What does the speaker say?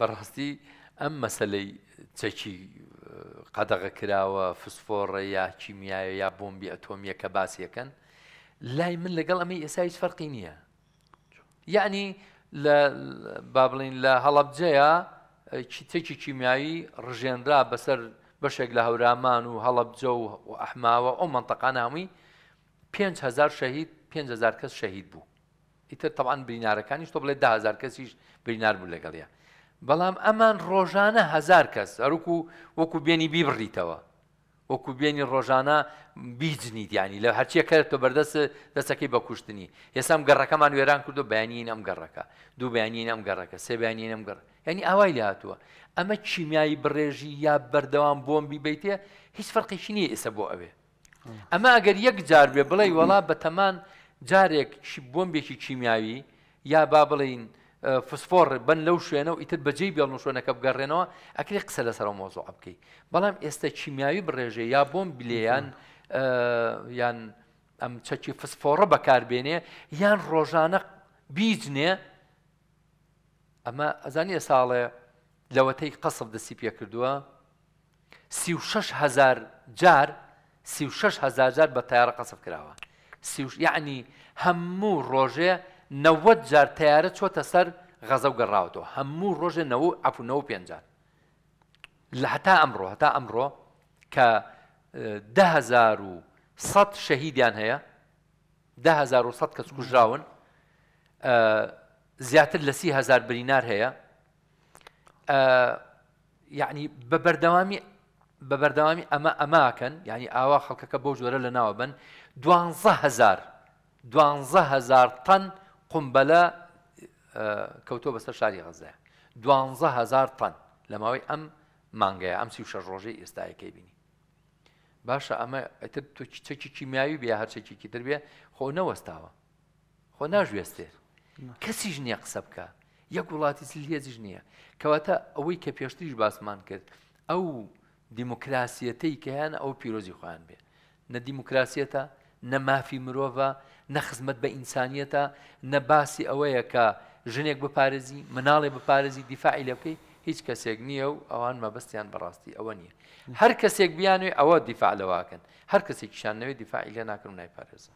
بەڕاستی ئەم مەسلەی چەکی قەدەغە کراوە فسفۆڕە یا کیمیایە یا بۆمبی ئەتۆمیە کە باسیەکەن لای من لەگەڵ ئەمە ئێسا هیچ فەرقی نییە یعنی لە با بڵین لە هەڵەبجەیە چێکی کیمیایی ڕژێنرا بەسەر بەشێک لە هەورامان و هەڵەبجە و ئەحماوە ئەو منتەقانامی 5هزار شەهید 5هزار کەس شەهید بوو ئیتر تەوان برینارەکانیش تۆ بڵێ دهزار کەسیش برینار بوو لەگەڵە بەڵام ئەمان ڕۆژانە هزار کەس هەروکو وەکو بێنی بیبڕیتەوە وەکو بێنی ڕۆژانە بیجنیت ینی لە هەرچیەکەتۆ بەردەست دەستەکەی بە کوشتنی هێسام گەڕەکەمان وێران کردو بەیانی ئەم گەڕەکە دوو بەیانی ئەم گەڕەکە سێ بەیانی ئەم گەڕ ینی ئاوای لە هاتووە ئەمە چیمیایی بڕێژی یا بەردەوام بۆم بیبیتێ هیچ فەرقیش نییە ئێستا بۆ ئەوێ ئەمە ئەگەر یەک جار بێ بڵێ وەڵا بەتەمان جارێک بۆمبێکی چیمیاوی یا با بڵین فسفۆر بن لەو شوێنە و ئیتر بەجێ بێڵن شوێنەکە بگەڕێنەوە ئەکرێ قسە لەسەر مۆزۆ بکەیت بەڵام ئێستا چیمیاوی بڕێژێ یا بۆم بلێیان یان ئەم چەکی فسفۆڕە بەکاربێنێ یان ڕۆژانە بیجنێ ئەمە ئەزانانی ساڵێ لەوەتەی قەسب دەسی پێ کردووە سی هزار جار سی هزار جار بە تایارە قەسب کراوە یعنی هەموو ڕۆژێ نەوەت جار تیارە چۆتە سەر غەزە و گەڕاوەوە هەموو ڕۆژێ نەوە ئەفونەوە پێنجار لە هەتا ئەمڕۆ هەتا ئەمڕۆ کە دههزار و سەد شەهیدیان هەیە دههزار و سەد کەس کوژراون زیاتر لە سی هزار برینار هەیە یعنی بە بەردەوامی بە بەردەوامی ئەمە ئەماکەن یعنی ئاوا خەڵکەکە بۆ جۆرە لە ناوە بن دوهزار دوهزار تەن قمبەلە کەوتۆ بەسەر شاری غەزە هزار تەن لە ماوەی ئەم مانگەیە ئەم سیوشە ڕۆژەی ئێستاەکەی بینی باشە ئەمە ئەتر تۆ چەکی کیمیاوی بیا هەرچێکیکی دەبێ خۆ نەوەستاوە خۆ ناژوێستێر کەسیش نییە قسە بکە یەک وڵاتی سلهێزیش نییە کەواتە ئەوەی کە پێشتیش باسمان کرد ئەو دیموکراسیەتەی کەیان ئەو پیرۆزی خۆیان بێ نە دیموکراسیەتە نەمافی مرۆڤە نەخزمەت بە ئینسانیەتە نەباسی ئەوەیە کە ژنێک بپارێزی مناڵێ بپارێزی دیفاعی لە بکەی هیچ کەسێک نییە و ئەوان مەبستیان بەڕاستی ئەوە نییە هەر کەسێک بیانوێ ئەوە دیفاع لەواکەن هەر کەسێکیشانەوەی دیفاعی لە ناکەم نایپارێزم.